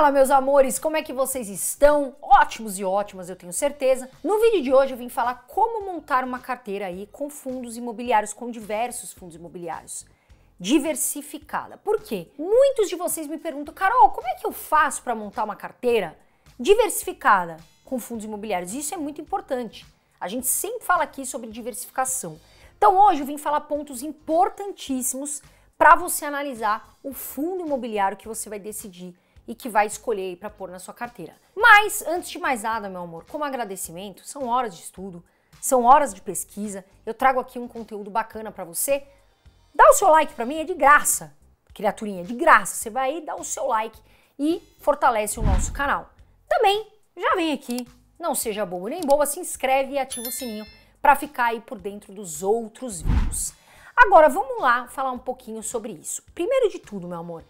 Fala, meus amores, como é que vocês estão? Ótimos e ótimas, eu tenho certeza. No vídeo de hoje eu vim falar como montar uma carteira aí com fundos imobiliários, com diversos fundos imobiliários. Diversificada. Por quê? Muitos de vocês me perguntam, Carol, como é que eu faço para montar uma carteira diversificada com fundos imobiliários? Isso é muito importante. A gente sempre fala aqui sobre diversificação. Então hoje eu vim falar pontos importantíssimos para você analisar o fundo imobiliário que você vai decidir e que vai escolher para pôr na sua carteira. Mas, antes de mais nada, meu amor, como agradecimento, são horas de estudo, são horas de pesquisa, eu trago aqui um conteúdo bacana para você. Dá o seu like para mim, é de graça, criaturinha, é de graça. Você vai aí, dá o seu like e fortalece o nosso canal. Também, já vem aqui, não seja bobo nem boa, se inscreve e ativa o sininho para ficar aí por dentro dos outros vídeos. Agora vamos lá falar um pouquinho sobre isso. Primeiro de tudo, meu amor,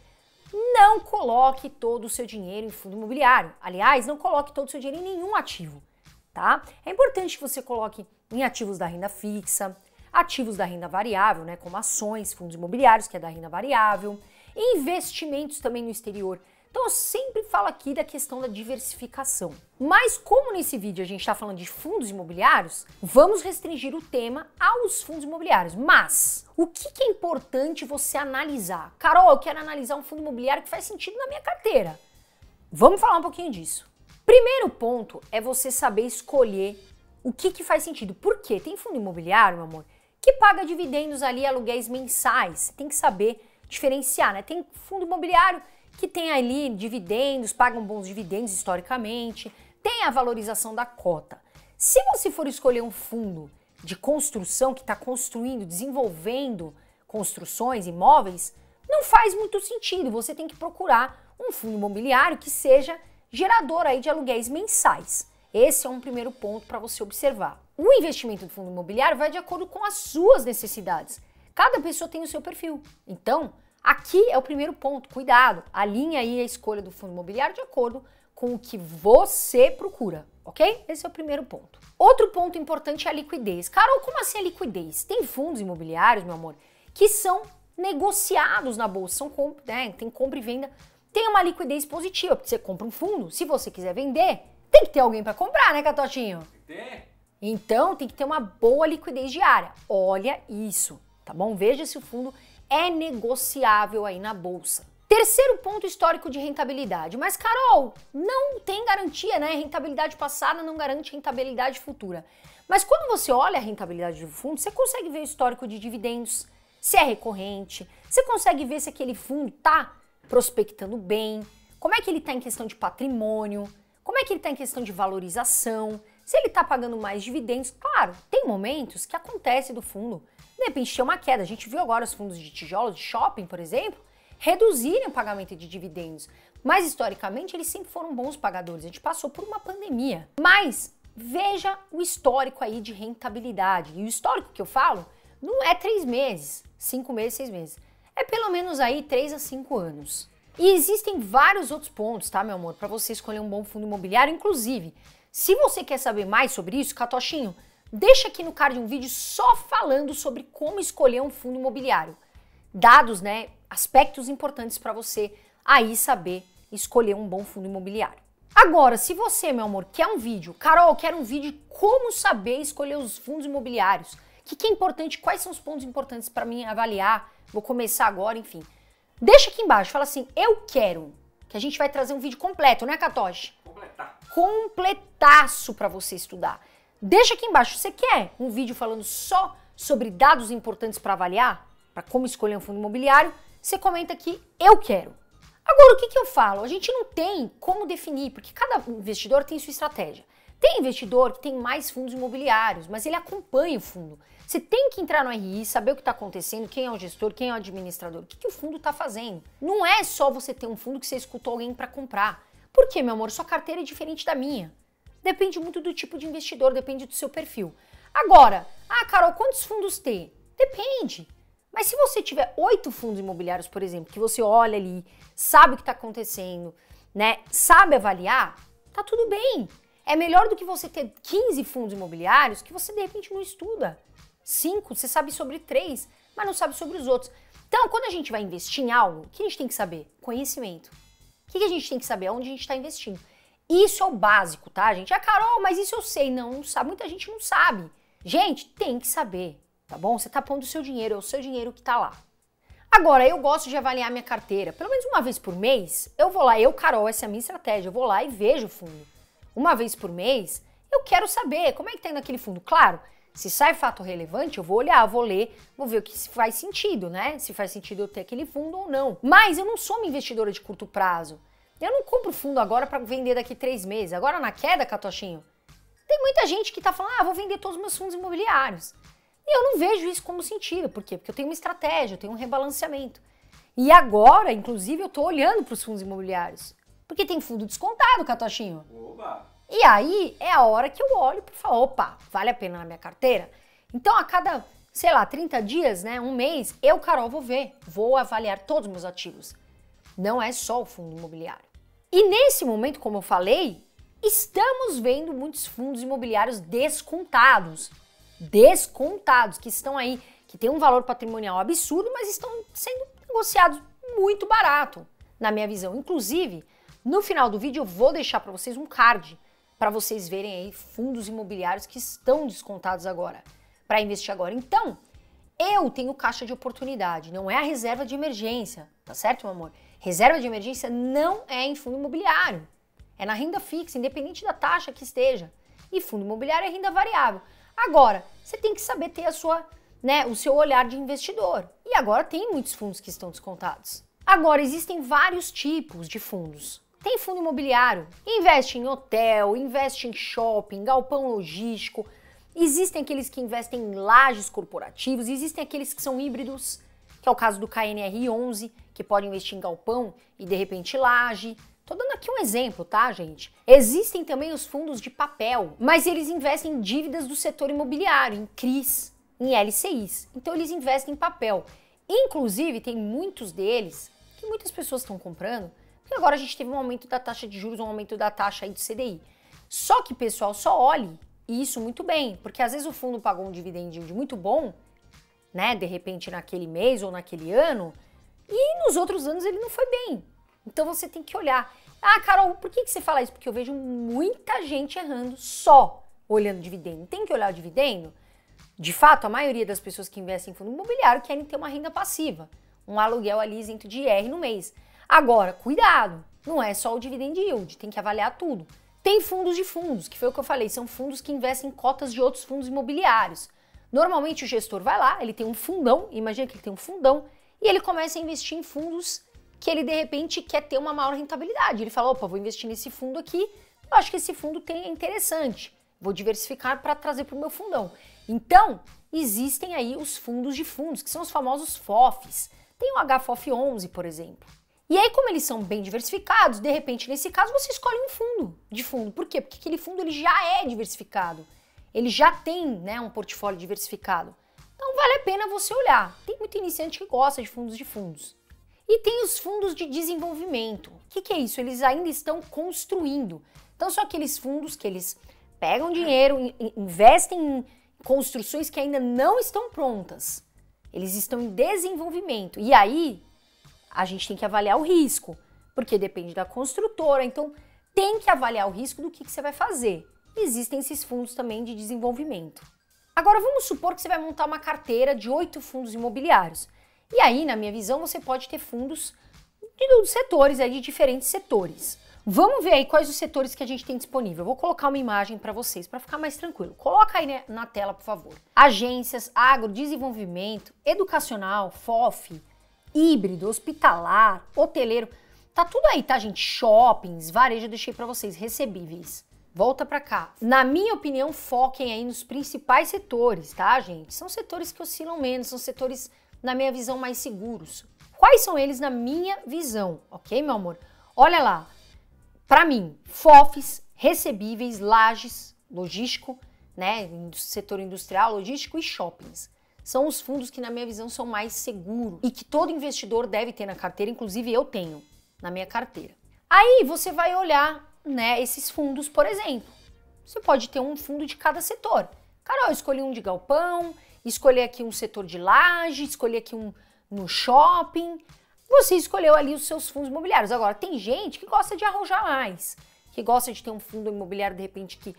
não coloque todo o seu dinheiro em fundo imobiliário. Aliás, não coloque todo o seu dinheiro em nenhum ativo, tá? É importante que você coloque em ativos da renda fixa, ativos da renda variável, né, como ações, fundos imobiliários, que é da renda variável, investimentos também no exterior então eu sempre falo aqui da questão da diversificação. Mas como nesse vídeo a gente está falando de fundos imobiliários, vamos restringir o tema aos fundos imobiliários. Mas o que, que é importante você analisar? Carol, eu quero analisar um fundo imobiliário que faz sentido na minha carteira. Vamos falar um pouquinho disso. Primeiro ponto é você saber escolher o que, que faz sentido. Por quê? Tem fundo imobiliário, meu amor, que paga dividendos ali, aluguéis mensais. Tem que saber diferenciar, né? Tem fundo imobiliário que tem ali dividendos, pagam bons dividendos historicamente, tem a valorização da cota. Se você for escolher um fundo de construção que está construindo, desenvolvendo construções, imóveis, não faz muito sentido. Você tem que procurar um fundo imobiliário que seja gerador aí de aluguéis mensais. Esse é um primeiro ponto para você observar. O investimento do fundo imobiliário vai de acordo com as suas necessidades. Cada pessoa tem o seu perfil. Então, Aqui é o primeiro ponto, cuidado, alinhe aí a escolha do fundo imobiliário de acordo com o que você procura, ok? Esse é o primeiro ponto. Outro ponto importante é a liquidez. Carol, como assim a liquidez? Tem fundos imobiliários, meu amor, que são negociados na bolsa, são comp né, tem compra e venda, tem uma liquidez positiva, porque você compra um fundo, se você quiser vender, tem que ter alguém para comprar, né, Catotinho? Tem que ter. Então, tem que ter uma boa liquidez diária. Olha isso, tá bom? Veja se o fundo é negociável aí na bolsa. Terceiro ponto histórico de rentabilidade. Mas, Carol, não tem garantia, né? Rentabilidade passada não garante rentabilidade futura. Mas quando você olha a rentabilidade do fundo, você consegue ver o histórico de dividendos, se é recorrente, você consegue ver se aquele fundo tá prospectando bem, como é que ele tá em questão de patrimônio, como é que ele tá em questão de valorização. Se ele está pagando mais dividendos, claro, tem momentos que acontece do fundo, de repente ter uma queda. A gente viu agora os fundos de tijolo, de shopping, por exemplo, reduzirem o pagamento de dividendos. Mas historicamente eles sempre foram bons pagadores. A gente passou por uma pandemia. Mas veja o histórico aí de rentabilidade. E o histórico que eu falo não é três meses, cinco meses, seis meses. É pelo menos aí três a cinco anos. E existem vários outros pontos, tá, meu amor, para você escolher um bom fundo imobiliário, inclusive. Se você quer saber mais sobre isso, Catochinho, deixa aqui no card um vídeo só falando sobre como escolher um fundo imobiliário. Dados, né, aspectos importantes para você aí saber escolher um bom fundo imobiliário. Agora, se você, meu amor, quer um vídeo, Carol, quer um vídeo de como saber escolher os fundos imobiliários, o que, que é importante, quais são os pontos importantes para mim avaliar, vou começar agora, enfim. Deixa aqui embaixo, fala assim, eu quero, que a gente vai trazer um vídeo completo, né, Katoshi? completaço para você estudar. Deixa aqui embaixo, você quer um vídeo falando só sobre dados importantes para avaliar, para como escolher um fundo imobiliário? Você comenta aqui, eu quero. Agora, o que, que eu falo? A gente não tem como definir, porque cada investidor tem sua estratégia. Tem investidor que tem mais fundos imobiliários, mas ele acompanha o fundo. Você tem que entrar no RI, saber o que está acontecendo, quem é o gestor, quem é o administrador, o que, que o fundo está fazendo. Não é só você ter um fundo que você escutou alguém para comprar. Por quê, meu amor? Sua carteira é diferente da minha. Depende muito do tipo de investidor, depende do seu perfil. Agora, ah, Carol, quantos fundos tem? Depende. Mas se você tiver oito fundos imobiliários, por exemplo, que você olha ali, sabe o que está acontecendo, né? Sabe avaliar, tá tudo bem. É melhor do que você ter 15 fundos imobiliários que você de repente não estuda. Cinco, você sabe sobre três, mas não sabe sobre os outros. Então, quando a gente vai investir em algo, o que a gente tem que saber? Conhecimento. O que, que a gente tem que saber? Onde a gente está investindo. Isso é o básico, tá, gente? Ah, Carol, mas isso eu sei. Não, não sabe. Muita gente não sabe. Gente, tem que saber, tá bom? Você tá pondo o seu dinheiro, é o seu dinheiro que tá lá. Agora, eu gosto de avaliar minha carteira. Pelo menos uma vez por mês, eu vou lá, eu, Carol, essa é a minha estratégia, eu vou lá e vejo o fundo. Uma vez por mês, eu quero saber como é que tá indo aquele fundo. Claro, se sai fato relevante, eu vou olhar, vou ler, vou ver o que faz sentido, né? Se faz sentido eu ter aquele fundo ou não. Mas eu não sou uma investidora de curto prazo. Eu não compro fundo agora para vender daqui três meses. Agora na queda, Catochinho, tem muita gente que tá falando, ah, vou vender todos os meus fundos imobiliários. E eu não vejo isso como sentido. Por quê? Porque eu tenho uma estratégia, eu tenho um rebalanceamento. E agora, inclusive, eu tô olhando para os fundos imobiliários. Porque tem fundo descontado, Catochinho. Oba! E aí é a hora que eu olho e falo, opa, vale a pena na minha carteira? Então a cada, sei lá, 30 dias, né, um mês, eu, Carol, vou ver, vou avaliar todos os meus ativos. Não é só o fundo imobiliário. E nesse momento, como eu falei, estamos vendo muitos fundos imobiliários descontados. Descontados, que estão aí, que tem um valor patrimonial absurdo, mas estão sendo negociados muito barato, na minha visão. Inclusive, no final do vídeo eu vou deixar para vocês um card para vocês verem aí fundos imobiliários que estão descontados agora, para investir agora. Então, eu tenho caixa de oportunidade, não é a reserva de emergência, tá certo, meu amor? Reserva de emergência não é em fundo imobiliário, é na renda fixa, independente da taxa que esteja. E fundo imobiliário é renda variável. Agora, você tem que saber ter a sua, né, o seu olhar de investidor. E agora tem muitos fundos que estão descontados. Agora existem vários tipos de fundos tem fundo imobiliário. Investe em hotel, investe em shopping, galpão logístico. Existem aqueles que investem em lajes corporativos, existem aqueles que são híbridos, que é o caso do KNR11, que pode investir em galpão e de repente laje. Tô dando aqui um exemplo, tá, gente? Existem também os fundos de papel, mas eles investem em dívidas do setor imobiliário, em CRIs, em LCIs. Então eles investem em papel. Inclusive, tem muitos deles que muitas pessoas estão comprando e agora a gente teve um aumento da taxa de juros, um aumento da taxa aí do CDI. Só que, pessoal, só olhe isso muito bem, porque às vezes o fundo pagou um dividendo de muito bom, né, de repente naquele mês ou naquele ano, e nos outros anos ele não foi bem. Então você tem que olhar. Ah, Carol, por que, que você fala isso? Porque eu vejo muita gente errando só olhando dividendo. Tem que olhar o dividendo? De fato, a maioria das pessoas que investem em fundo imobiliário querem ter uma renda passiva, um aluguel ali isento de IR no mês. Agora, cuidado, não é só o dividend yield, tem que avaliar tudo. Tem fundos de fundos, que foi o que eu falei, são fundos que investem em cotas de outros fundos imobiliários. Normalmente o gestor vai lá, ele tem um fundão, imagina que ele tem um fundão, e ele começa a investir em fundos que ele de repente quer ter uma maior rentabilidade. Ele fala: opa, vou investir nesse fundo aqui, eu acho que esse fundo tem, é interessante, vou diversificar para trazer para o meu fundão. Então, existem aí os fundos de fundos, que são os famosos FOFs. Tem o HFOF 11, por exemplo. E aí, como eles são bem diversificados, de repente, nesse caso, você escolhe um fundo de fundo. Por quê? Porque aquele fundo ele já é diversificado. Ele já tem né, um portfólio diversificado. Então, vale a pena você olhar. Tem muito iniciante que gosta de fundos de fundos. E tem os fundos de desenvolvimento. O que, que é isso? Eles ainda estão construindo. Então, são aqueles fundos que eles pegam dinheiro, investem em construções que ainda não estão prontas. Eles estão em desenvolvimento. E aí, a gente tem que avaliar o risco, porque depende da construtora. Então, tem que avaliar o risco do que, que você vai fazer. Existem esses fundos também de desenvolvimento. Agora, vamos supor que você vai montar uma carteira de oito fundos imobiliários. E aí, na minha visão, você pode ter fundos de setores, aí, de diferentes setores. Vamos ver aí quais os setores que a gente tem disponível. Eu vou colocar uma imagem para vocês, para ficar mais tranquilo. Coloca aí né, na tela, por favor. Agências, agro, desenvolvimento, educacional, FOF, híbrido, hospitalar, hoteleiro. Tá tudo aí, tá, gente? Shoppings, varejo, deixei para vocês, recebíveis. Volta para cá. Na minha opinião, foquem aí nos principais setores, tá, gente? São setores que oscilam menos, são setores, na minha visão, mais seguros. Quais são eles na minha visão, ok, meu amor? Olha lá. Para mim, FOFs, recebíveis, lajes, logístico, né, setor industrial, logístico e shoppings são os fundos que, na minha visão, são mais seguros e que todo investidor deve ter na carteira, inclusive eu tenho na minha carteira. Aí você vai olhar né, esses fundos, por exemplo. Você pode ter um fundo de cada setor. Carol, eu escolhi um de galpão, escolhi aqui um setor de laje, escolhi aqui um no shopping. Você escolheu ali os seus fundos imobiliários. Agora, tem gente que gosta de arrojar mais, que gosta de ter um fundo imobiliário, de repente, que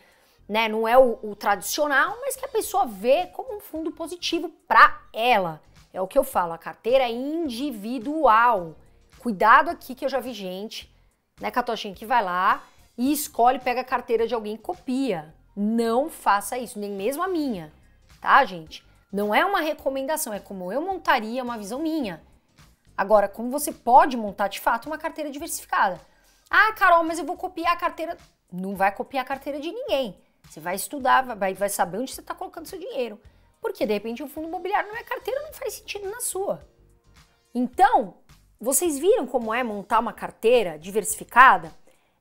né? Não é o, o tradicional, mas que a pessoa vê como um fundo positivo para ela. É o que eu falo, a carteira é individual. Cuidado aqui que eu já vi gente, né, Catochinha, que vai lá e escolhe, pega a carteira de alguém e copia. Não faça isso, nem mesmo a minha, tá, gente? Não é uma recomendação, é como eu montaria uma visão minha. Agora, como você pode montar de fato uma carteira diversificada? Ah, Carol, mas eu vou copiar a carteira. Não vai copiar a carteira de ninguém. Você vai estudar, vai, vai saber onde você está colocando seu dinheiro. Porque de repente o um fundo imobiliário na minha carteira não faz sentido na sua. Então, vocês viram como é montar uma carteira diversificada?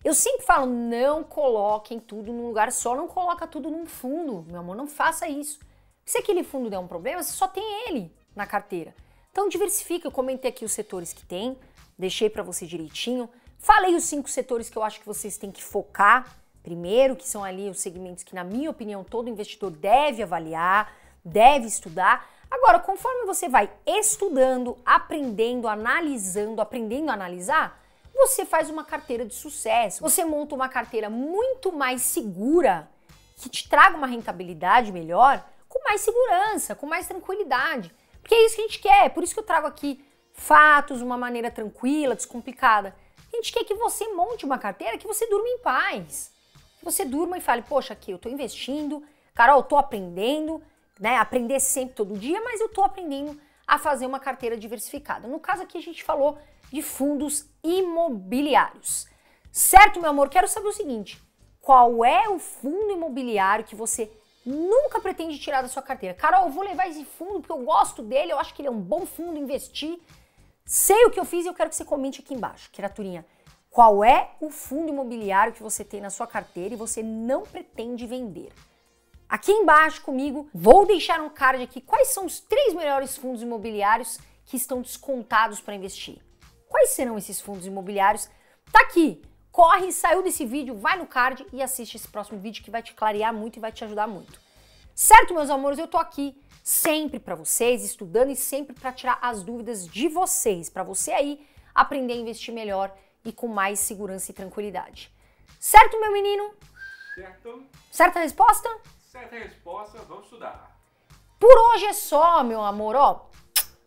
Eu sempre falo, não coloquem tudo num lugar só, não coloca tudo num fundo, meu amor, não faça isso. Se aquele fundo der um problema, você só tem ele na carteira. Então diversifique, eu comentei aqui os setores que tem, deixei para você direitinho. Falei os cinco setores que eu acho que vocês têm que focar. Primeiro, que são ali os segmentos que, na minha opinião, todo investidor deve avaliar, deve estudar. Agora, conforme você vai estudando, aprendendo, analisando, aprendendo a analisar, você faz uma carteira de sucesso. Você monta uma carteira muito mais segura, que te traga uma rentabilidade melhor, com mais segurança, com mais tranquilidade. Porque é isso que a gente quer, por isso que eu trago aqui fatos, uma maneira tranquila, descomplicada. A gente quer que você monte uma carteira que você durma em paz você durma e fale, poxa, aqui eu estou investindo, Carol, eu estou aprendendo, né? Aprender sempre, todo dia, mas eu estou aprendendo a fazer uma carteira diversificada. No caso aqui a gente falou de fundos imobiliários. Certo, meu amor? Quero saber o seguinte: qual é o fundo imobiliário que você nunca pretende tirar da sua carteira? Carol, eu vou levar esse fundo porque eu gosto dele, eu acho que ele é um bom fundo investir. Sei o que eu fiz e eu quero que você comente aqui embaixo. Criaturinha, qual é o fundo imobiliário que você tem na sua carteira e você não pretende vender? Aqui embaixo comigo, vou deixar um card aqui quais são os três melhores fundos imobiliários que estão descontados para investir. Quais serão esses fundos imobiliários? Tá aqui. Corre, saiu desse vídeo, vai no card e assiste esse próximo vídeo que vai te clarear muito e vai te ajudar muito. Certo, meus amores, eu tô aqui sempre para vocês, estudando e sempre para tirar as dúvidas de vocês, para você aí aprender a investir melhor e com mais segurança e tranquilidade. Certo, meu menino? Certo. Certa resposta? Certa resposta, vamos estudar. Por hoje é só, meu amor. Ó,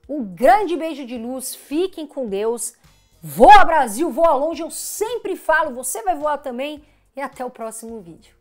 um grande beijo de luz, fiquem com Deus. Voa Brasil, voa longe, eu sempre falo, você vai voar também. E até o próximo vídeo.